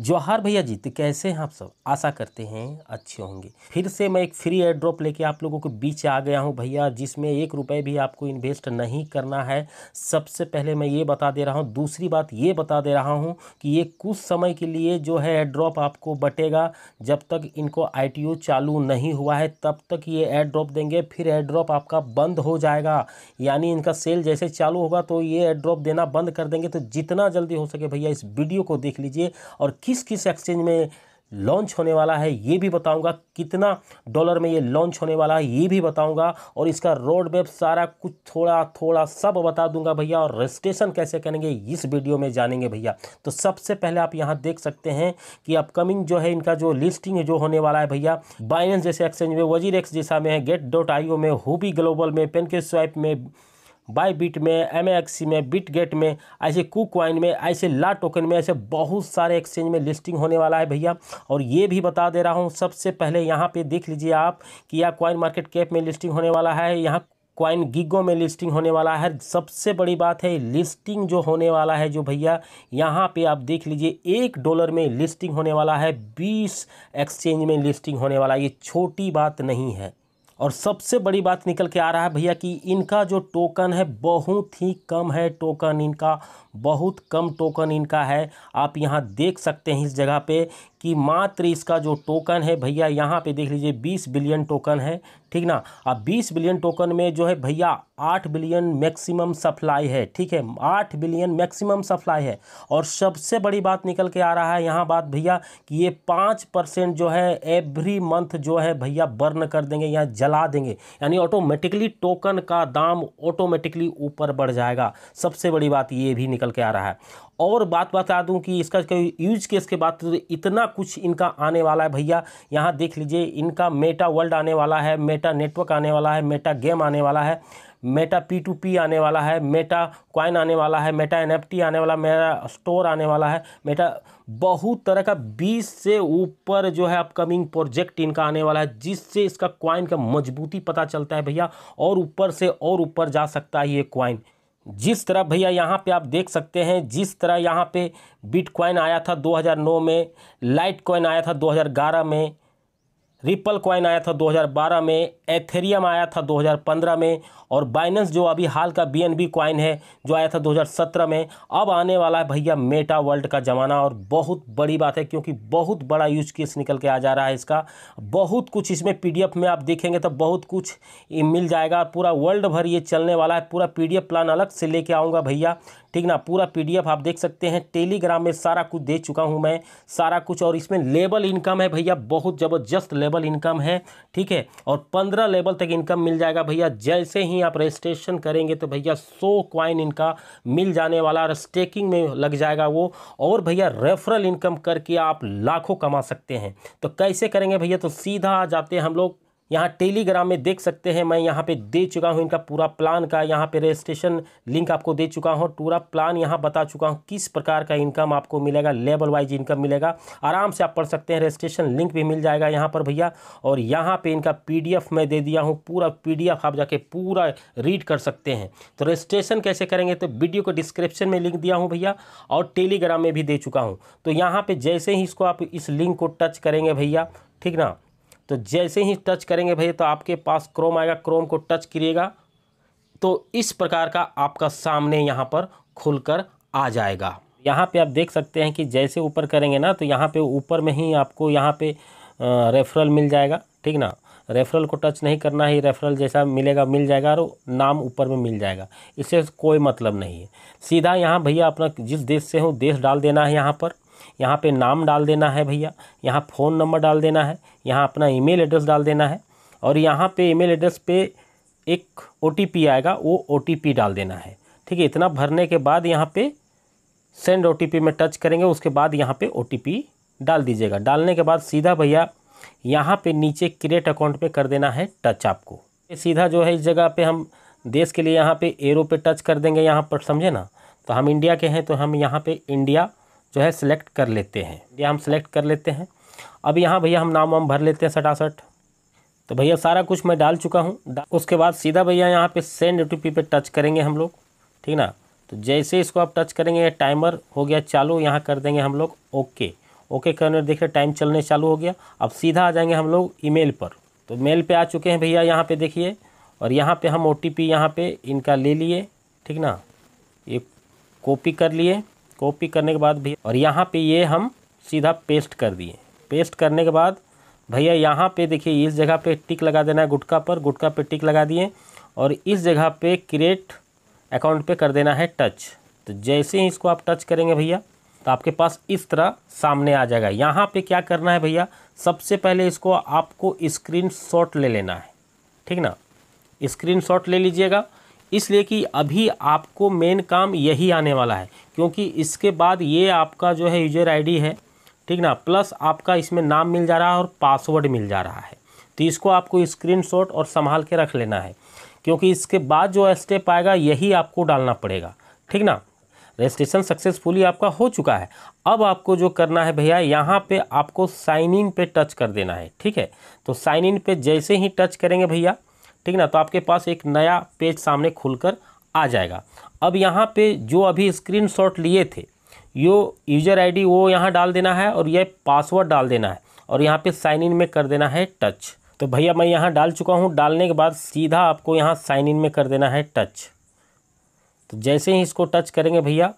जौहार भैया जी तो कैसे हैं आप सब आशा करते हैं अच्छे होंगे फिर से मैं एक फ्री एयर ड्रॉप लेके आप लोगों के बीच आ गया हूं भैया जिसमें एक रुपए भी आपको इन्वेस्ट नहीं करना है सबसे पहले मैं ये बता दे रहा हूं दूसरी बात ये बता दे रहा हूं कि ये कुछ समय के लिए जो है एयर ड्रॉप आपको बटेगा जब तक इनको आई चालू नहीं हुआ है तब तक ये एयर ड्रॉप देंगे फिर एयर ड्रॉप आपका बंद हो जाएगा यानी इनका सेल जैसे चालू होगा तो ये एयर ड्रॉप देना बंद कर देंगे तो जितना जल्दी हो सके भैया इस वीडियो को देख लीजिए और किस किस एक्सचेंज में लॉन्च होने वाला है ये भी बताऊंगा कितना डॉलर में ये लॉन्च होने वाला है ये भी बताऊंगा और इसका रोड मैप सारा कुछ थोड़ा थोड़ा सब बता दूंगा भैया और रजिस्ट्रेशन कैसे करेंगे इस वीडियो में जानेंगे भैया तो सबसे पहले आप यहाँ देख सकते हैं कि अपकमिंग जो है इनका जो लिस्टिंग जो होने वाला है भैया बाइनेंस जैसे एक्सचेंज में वजीर एक्स जैसा में है गेट डॉट आईओ में हुबी ग्लोबल में पेनके स्वाइप में बाई बिट में एम में बिट गेट में ऐसे कुकवाइन में ऐसे ला टोकन में ऐसे बहुत सारे एक्सचेंज में लिस्टिंग होने वाला है भैया और ये भी बता दे रहा हूँ सबसे पहले यहाँ पे देख लीजिए आप कि यह क्वाइन मार्केट कैप में लिस्टिंग होने वाला है यहाँ क्वाइन गिगो में लिस्टिंग होने वाला है सबसे बड़ी बात है लिस्टिंग जो होने वाला है जो भैया यहाँ पे आप देख लीजिए एक डॉलर में लिस्टिंग होने वाला है बीस एक्सचेंज में लिस्टिंग होने वाला ये छोटी बात नहीं है और सबसे बड़ी बात निकल के आ रहा है भैया कि इनका जो टोकन है बहुत ही कम है टोकन इनका बहुत कम टोकन इनका है आप यहाँ देख सकते हैं इस जगह पे कि मात्र इसका जो टोकन है भैया यहाँ पे देख लीजिए 20 बिलियन टोकन है ठीक ना अब 20 बिलियन टोकन में जो है भैया 8 बिलियन मैक्सिमम सप्लाई है ठीक है 8 बिलियन मैक्सिमम सप्लाई है और सबसे बड़ी बात निकल के आ रहा है यहाँ बात भैया कि ये पाँच परसेंट जो है एवरी मंथ जो है भैया बर्न कर देंगे या जला देंगे यानी ऑटोमेटिकली टोकन का दाम ऑटोमेटिकली ऊपर बढ़ जाएगा सबसे बड़ी बात ये भी निकल निकल के आ रहा है और बात बता दूं कि इसका यूज केस के बाद इतना कुछ इनका आने वाला है भैया यहाँ देख लीजिए इनका मेटा वर्ल्ड आने वाला है मेटा नेटवर्क आने वाला है मेटा गेम आने वाला है मेटा पी टू पी आने वाला है मेटा क्वाइन आने वाला है मेटा एन आने वाला मेटा स्टोर आने वाला है मेटा बहुत तरह का 20 से ऊपर जो है अपकमिंग प्रोजेक्ट इनका आने वाला है जिससे इसका क्वाइन का मजबूती पता चलता है भैया और ऊपर से और ऊपर जा सकता है ये क्वाइन जिस तरह भैया यहाँ पे आप देख सकते हैं जिस तरह यहाँ पे बिटकॉइन आया था 2009 में लाइट कॉइन आया था 2011 में रिपल कॉइन आया था 2012 में एथेरियम आया था 2015 में और बाइनेंस जो अभी हाल का बी एन बी है जो आया था 2017 में अब आने वाला है भैया मेटा वर्ल्ड का ज़माना और बहुत बड़ी बात है क्योंकि बहुत बड़ा यूज केस निकल के आ जा रहा है इसका बहुत कुछ इसमें पी में आप देखेंगे तो बहुत कुछ मिल जाएगा पूरा वर्ल्ड भर ये चलने वाला है पूरा पी प्लान अलग से लेके आऊँगा भैया ठीक ना पूरा पी आप देख सकते हैं टेलीग्राम में सारा कुछ दे चुका हूँ मैं सारा कुछ और इसमें लेबल इनकम है भैया बहुत ज़बरदस्त लेबल इनकम है ठीक है और पंद्रह पंद्रह लेवल तक इनकम मिल जाएगा भैया जैसे ही आप रजिस्ट्रेशन करेंगे तो भैया सौ क्वाइन इनका मिल जाने वाला और स्टेकिंग में लग जाएगा वो और भैया रेफरल इनकम करके आप लाखों कमा सकते हैं तो कैसे करेंगे भैया तो सीधा आ जाते हैं हम लोग यहाँ टेलीग्राम में देख सकते हैं मैं यहाँ पे दे चुका हूँ इनका पूरा प्लान का यहाँ पे रजिस्ट्रेशन लिंक आपको दे चुका हूँ पूरा प्लान यहाँ बता चुका हूँ किस प्रकार का इनकम आपको मिलेगा लेवल वाइज इनकम मिलेगा आराम से आप पढ़ सकते हैं रजिस्ट्रेशन लिंक भी मिल जाएगा यहाँ पर भैया और यहाँ पर इनका पी मैं दे दिया हूँ पूरा पी आप जाके पूरा रीड कर सकते हैं तो रजिस्ट्रेशन कैसे करेंगे तो वीडियो को डिस्क्रिप्शन में लिंक दिया हूँ भैया और टेलीग्राम में भी दे चुका हूँ तो यहाँ पर जैसे ही इसको आप इस लिंक को टच करेंगे भैया ठीक ना तो जैसे ही टच करेंगे भैया तो आपके पास क्रोम आएगा क्रोम को टच करिएगा तो इस प्रकार का आपका सामने यहाँ पर खुलकर आ जाएगा यहाँ पे आप देख सकते हैं कि जैसे ऊपर करेंगे ना तो यहाँ पे ऊपर में ही आपको यहाँ पे रेफरल मिल जाएगा ठीक ना रेफरल को टच नहीं करना ही रेफरल जैसा मिलेगा मिल जाएगा और नाम ऊपर में मिल जाएगा इससे कोई मतलब नहीं है सीधा यहाँ भैया अपना जिस देश से हो देश डाल देना है यहाँ पर यहाँ पे नाम डाल देना है भैया यहाँ फ़ोन नंबर डाल देना है यहाँ अपना ईमेल एड्रेस डाल देना है और यहाँ पे ईमेल एड्रेस पे एक ओ आएगा वो ओ डाल देना है ठीक है इतना भरने के बाद यहाँ पे सेंड ओ में टच करेंगे उसके बाद यहाँ पे ओ डाल दीजिएगा डालने के बाद सीधा भैया यहाँ पे नीचे क्रिएट अकाउंट पे कर देना है टच आपको सीधा जो है इस जगह पे हम देश के लिए यहाँ पे एरो पे टच कर देंगे यहाँ पर समझे ना तो हम इंडिया के हैं तो हम यहाँ पे इंडिया जो है सिलेक्ट कर लेते हैं इंडिया हम सेलेक्ट कर लेते हैं अब यहाँ भैया हम नाम वाम भर लेते हैं सटासट तो भैया सारा कुछ मैं डाल चुका हूँ उसके बाद सीधा भैया यहाँ पे सेंड ओ टी पे टच करेंगे हम लोग ठीक ना तो जैसे इसको आप टच करेंगे टाइमर हो गया चालू यहाँ कर देंगे हम लोग ओके ओके करने रहे टाइम चलने चालू हो गया अब सीधा आ जाएंगे हम लोग ईमेल पर तो मेल पे आ चुके हैं भैया यहाँ पे देखिए और यहाँ पे हम ओ टी पी यहाँ पर इनका ले लिए ठीक ना ये कॉपी कर लिए कॉपी करने के बाद भी और यहाँ पे ये हम सीधा पेस्ट कर दिए पेस्ट करने के बाद भैया यहाँ पे देखिए इस जगह पे टिक लगा देना है गुटका पर गुटका पे टिक लगा दिए और इस जगह पे क्रिएट अकाउंट पे कर देना है टच तो जैसे ही इसको आप टच करेंगे भैया तो आपके पास इस तरह सामने आ जाएगा यहाँ पे क्या करना है भैया सबसे पहले इसको आपको स्क्रीन ले लेना है ठीक ना स्क्रीन ले लीजिएगा इसलिए कि अभी आपको मेन काम यही आने वाला है क्योंकि इसके बाद ये आपका जो है यूजर आईडी है ठीक ना प्लस आपका इसमें नाम मिल जा रहा है और पासवर्ड मिल जा रहा है तो इसको आपको स्क्रीनशॉट और संभाल के रख लेना है क्योंकि इसके बाद जो स्टेप आएगा यही आपको डालना पड़ेगा ठीक ना रजिस्ट्रेशन सक्सेसफुली आपका हो चुका है अब आपको जो करना है भैया यहाँ पे आपको साइन इन पे टच कर देना है ठीक है तो साइन इन पे जैसे ही टच करेंगे भैया ठीक ना तो आपके पास एक नया पेज सामने खुलकर आ जाएगा अब यहाँ पे जो अभी स्क्रीनशॉट लिए थे यो यूज़र आईडी वो यहाँ डाल देना है और ये पासवर्ड डाल देना है और यहाँ पे साइन इन में कर देना है टच तो भैया मैं यहाँ डाल चुका हूँ डालने के बाद सीधा आपको यहाँ साइन इन में कर देना है टच तो जैसे ही इसको टच करेंगे भैया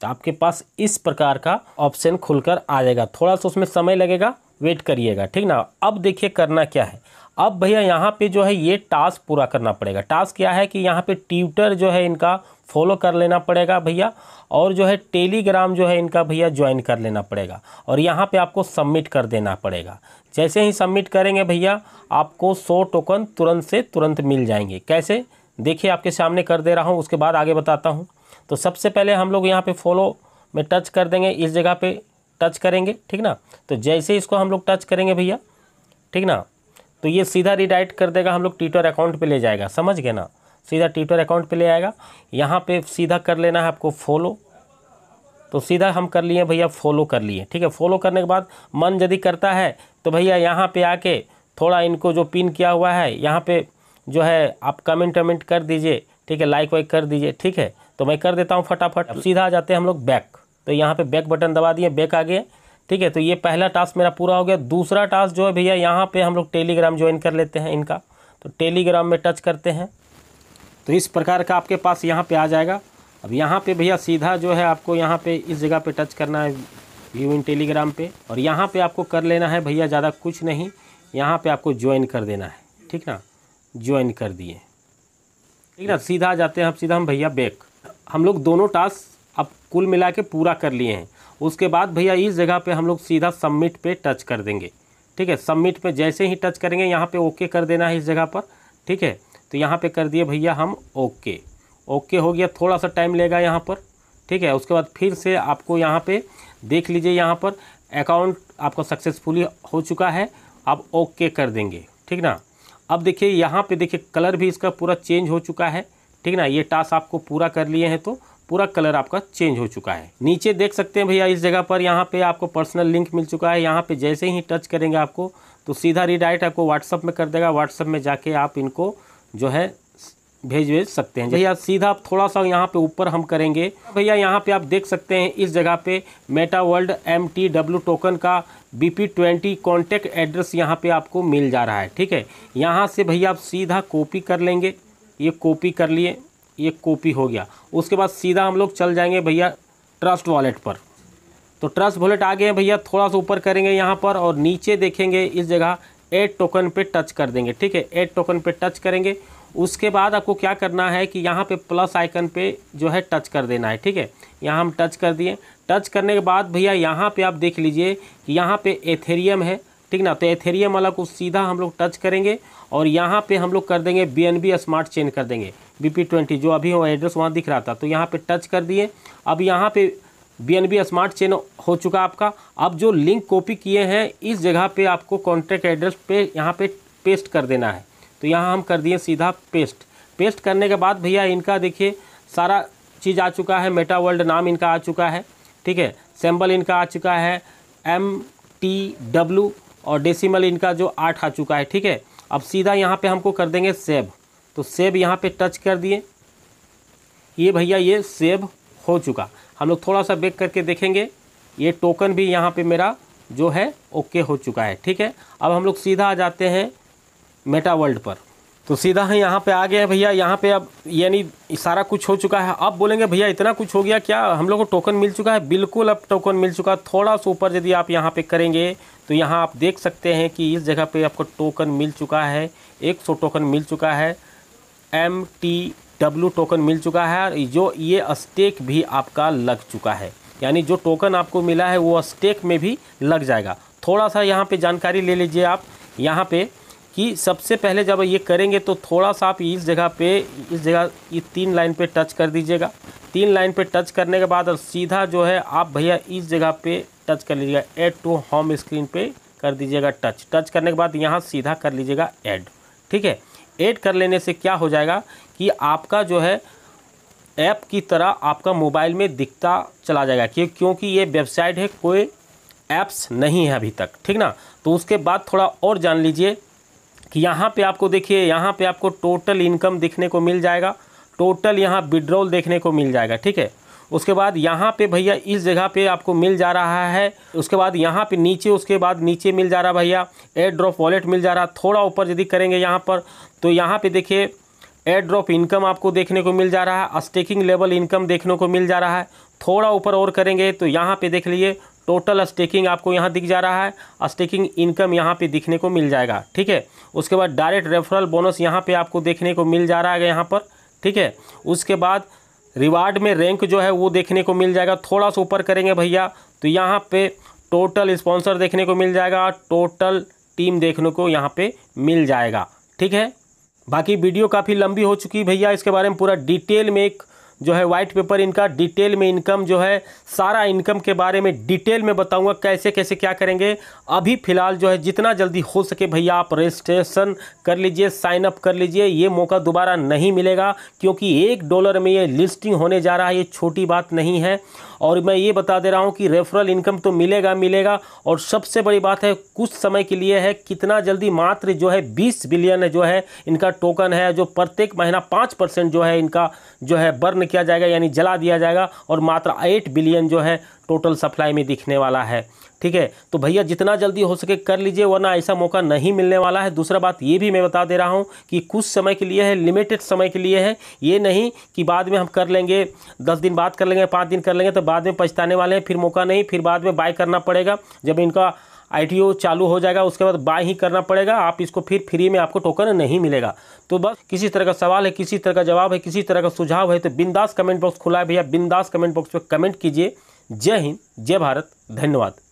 तो आपके पास इस प्रकार का ऑप्शन खुलकर आ जाएगा थोड़ा सा उसमें समय लगेगा वेट करिएगा ठीक ना अब देखिए करना क्या है अब भैया यहाँ पे जो है ये टास्क पूरा करना पड़ेगा टास्क क्या है कि यहाँ पे ट्विटर जो है इनका फॉलो कर लेना पड़ेगा भैया और जो है टेलीग्राम जो है इनका भैया ज्वाइन कर लेना पड़ेगा और यहाँ पे आपको सबमिट कर देना पड़ेगा जैसे ही सबमिट करेंगे भैया आपको सो टोकन तुरंत से तुरंत मिल जाएंगे कैसे देखिए आपके सामने कर दे रहा हूँ उसके बाद आगे बताता हूँ तो सबसे पहले हम लोग यहाँ पर फॉलो में टच कर देंगे इस जगह पर टच करेंगे ठीक ना तो जैसे इसको हम लोग टच करेंगे भैया ठीक ना तो ये सीधा रिडाइट कर देगा हम लोग ट्विटर अकाउंट पे ले जाएगा समझ गए ना सीधा ट्विटर अकाउंट पे ले आएगा यहाँ पे सीधा कर लेना है आपको फॉलो तो सीधा हम कर लिए भैया फॉलो कर लिए ठीक है फॉलो करने के बाद मन यदि करता है तो भैया यहाँ पे आके थोड़ा इनको जो पिन किया हुआ है यहाँ पे जो है आप कमेंट वमेंट कर दीजिए ठीक है लाइक वाइक कर दीजिए ठीक है तो मैं कर देता हूँ फटाफट सीधा आ जाते हैं हम लोग बैक तो यहाँ पे बैक बटन दबा दिए बैक आ गए ठीक है तो ये पहला टास्क मेरा पूरा हो गया दूसरा टास्क जो है भैया यहाँ पे हम लोग टेलीग्राम ज्वाइन कर लेते हैं इनका तो टेलीग्राम में टच करते हैं तो इस प्रकार का आपके पास यहाँ पे आ जाएगा अब यहाँ पे भैया सीधा जो है आपको यहाँ पे इस जगह पे टच करना है व्यू इन टेलीग्राम पे और यहाँ पे आपको कर लेना है भैया ज़्यादा कुछ नहीं यहाँ पे आपको ज्वाइन कर देना है ठीक ना ज्वाइन कर दिए ठीक ना सीधा जाते हैं अब सीधा हम भैया बैक हम लोग दोनों टास्क कुल मिला के पूरा कर लिए हैं उसके बाद भैया इस जगह पे हम लोग सीधा सबमिट पे टच कर देंगे ठीक है सबमिट पे जैसे ही टच करेंगे यहाँ पे ओके कर देना है इस जगह पर ठीक है तो यहाँ पे कर दिए भैया हम ओके ओके हो गया थोड़ा सा टाइम लेगा यहाँ पर ठीक है उसके बाद फिर से आपको यहाँ पे देख लीजिए यहाँ पर अकाउंट आपका सक्सेसफुली हो चुका है आप ओके कर देंगे ठीक ना अब देखिए यहाँ पे देखिए कलर भी इसका पूरा चेंज हो चुका है ठीक ना ये टास्क आपको पूरा कर लिए हैं तो पूरा कलर आपका चेंज हो चुका है नीचे देख सकते हैं भैया इस जगह पर यहाँ पे आपको पर्सनल लिंक मिल चुका है यहाँ पे जैसे ही टच करेंगे आपको तो सीधा रिडायरेक्ट आपको व्हाट्सअप में कर देगा व्हाट्सअप में जाके आप इनको जो है भेज भेज सकते हैं भैया सीधा आप थोड़ा सा यहाँ पे ऊपर हम करेंगे भैया यहाँ पे आप देख सकते हैं इस जगह पे Meta World M T W token का B P twenty contact address यहाँ पे आपको मिल जा रहा है ठीक है यहाँ से भैया आप सीधा कॉपी कर लेंगे ये कॉपी कर लिए ये कॉपी हो गया उसके बाद सीधा हम लोग चल जाएंगे भैया ट्रस्ट वॉलेट पर तो ट्रस्ट वॉलेट आ गए भैया थोड़ा सा ऊपर करेंगे यहाँ पर और नीचे देखेंगे इस जगह एड टोकन पे टच कर देंगे ठीक है एड टोकन पे टच करेंगे उसके बाद आपको क्या करना है कि यहाँ पे प्लस आइकन पे जो है टच कर देना है ठीक है यहाँ हम टच कर दिए टच करने के बाद भैया यहाँ पे आप देख लीजिए कि यहाँ पे एथेरियम है ठीक ना तो एथेरियम वाला को सीधा हम लोग टच करेंगे और यहाँ पे हम लोग कर देंगे बी स्मार्ट चेन कर देंगे बी ट्वेंटी जो अभी वो एड्रेस वहाँ दिख रहा था तो यहाँ पे टच कर दिए अब यहाँ पे बी स्मार्ट चेन हो चुका आपका अब जो लिंक कॉपी किए हैं इस जगह पे आपको कॉन्टैक्ट एड्रेस पे यहाँ पे पेस्ट कर देना है तो यहाँ हम कर दिए सीधा पेस्ट पेस्ट करने के बाद भैया इनका देखिए सारा चीज़ आ चुका है मेटा वर्ल्ड नाम इनका आ चुका है ठीक है सैम्बल इनका आ चुका है एम टी डब्लू और डेसीमल इनका जो आठ आ चुका है ठीक है अब सीधा यहाँ पे हमको कर देंगे सेव तो सेब यहाँ पे टच कर दिए ये भैया ये सेव हो चुका हम लोग थोड़ा सा बेक करके देखेंगे ये टोकन भी यहाँ पे मेरा जो है ओके हो चुका है ठीक है अब हम लोग सीधा आ जाते हैं मेटा वर्ल्ड पर तो सीधा है यहाँ पे आ गया भैया यहाँ पे अब यानी सारा कुछ हो चुका है अब बोलेंगे भैया इतना कुछ हो गया क्या हम लोग को टोकन मिल चुका है बिल्कुल अब टोकन मिल चुका थोड़ा सा ऊपर यदि आप यहाँ पे करेंगे तो यहाँ आप देख सकते हैं कि इस जगह पे आपको टोकन मिल चुका है एक सौ टोकन मिल चुका है एम टी डब्ल्यू टोकन मिल चुका है और जो ये स्टेक भी आपका लग चुका है यानी जो टोकन आपको मिला है वो स्टेक में भी लग जाएगा थोड़ा सा यहाँ पे जानकारी ले लीजिए आप यहाँ पे कि सबसे पहले जब ये करेंगे तो थोड़ा सा आप इस जगह पे इस जगह ये तीन लाइन पे टच कर दीजिएगा तीन लाइन पे टच करने के बाद और सीधा जो है आप भैया इस जगह पे टच कर लीजिएगा एड टू होम स्क्रीन पे कर दीजिएगा टच टच करने के बाद यहाँ सीधा कर लीजिएगा एड ठीक है ऐड कर लेने से क्या हो जाएगा कि आपका जो है ऐप की तरह आपका मोबाइल में दिखता चला जाएगा क्यों क्योंकि ये वेबसाइट है कोई ऐप्स नहीं है अभी तक ठीक ना तो उसके बाद थोड़ा और जान लीजिए कि यहाँ पे आपको देखिए यहाँ पे आपको टोटल इनकम दिखने को मिल जाएगा टोटल यहाँ विड्रॉल देखने को मिल जाएगा ठीक है उसके बाद यहाँ पे भैया इस जगह पे आपको मिल जा रहा है उसके बाद यहाँ पे नीचे उसके बाद नीचे मिल जा रहा भैया एयर ड्रॉप वॉलेट मिल जा रहा थोड़ा ऊपर यदि करेंगे यहाँ पर तो यहाँ पे देखिए एयर ड्रॉप इनकम आपको देखने को मिल जा रहा है स्टेकिंग लेवल इनकम देखने को मिल जा रहा है थोड़ा ऊपर और करेंगे तो यहाँ पर देख लीजिए टोटल स्टेकिंग आपको यहाँ दिख जा रहा है स्टेकिंग इनकम यहाँ पे दिखने को मिल जाएगा ठीक है उसके बाद डायरेक्ट रेफरल बोनस यहाँ पे आपको देखने को मिल जा रहा है यहाँ पर ठीक है उसके बाद रिवार्ड में रैंक जो है वो देखने को मिल जाएगा थोड़ा सा ऊपर करेंगे भैया तो यहाँ पे टोटल स्पॉन्सर देखने को मिल जाएगा टोटल टीम देखने को यहाँ पे मिल जाएगा ठीक है बाकी वीडियो काफ़ी लंबी हो चुकी है भैया इसके बारे में पूरा डिटेल में एक जो है वाइट पेपर इनका डिटेल में इनकम जो है सारा इनकम के बारे में डिटेल में बताऊंगा कैसे कैसे क्या करेंगे अभी फ़िलहाल जो है जितना जल्दी हो सके भैया आप रजिस्ट्रेशन कर लीजिए साइन अप कर लीजिए ये मौका दोबारा नहीं मिलेगा क्योंकि एक डॉलर में ये लिस्टिंग होने जा रहा है ये छोटी बात नहीं है और मैं ये बता दे रहा हूँ कि रेफरल इनकम तो मिलेगा मिलेगा और सबसे बड़ी बात है कुछ समय के लिए है कितना जल्दी मात्र जो है बीस बिलियन जो है इनका टोकन है जो प्रत्येक महीना पाँच परसेंट जो है इनका जो है बर्न किया जाएगा यानी जला दिया जाएगा और मात्र एट बिलियन जो है टोटल सप्लाई में दिखने वाला है ठीक है तो भैया जितना जल्दी हो सके कर लीजिए वरना ऐसा मौका नहीं मिलने वाला है दूसरा बात ये भी मैं बता दे रहा हूँ कि कुछ समय के लिए है लिमिटेड समय के लिए है ये नहीं कि बाद में हम कर लेंगे दस दिन बाद कर लेंगे पाँच दिन कर लेंगे तो बाद में पछताने वाले हैं फिर मौका नहीं फिर बाद में बाय करना पड़ेगा जब इनका आई चालू हो जाएगा उसके बाद बाय ही करना पड़ेगा आप इसको फिर फ्री में आपको टोकन नहीं मिलेगा तो बस किसी तरह का सवाल है किसी तरह का जवाब है किसी तरह का सुझाव है तो बिंदास कमेंट बॉक्स खुला है भैया बिंदास कमेंट बॉक्स पर कमेंट कीजिए जय हिंद जय भारत धन्यवाद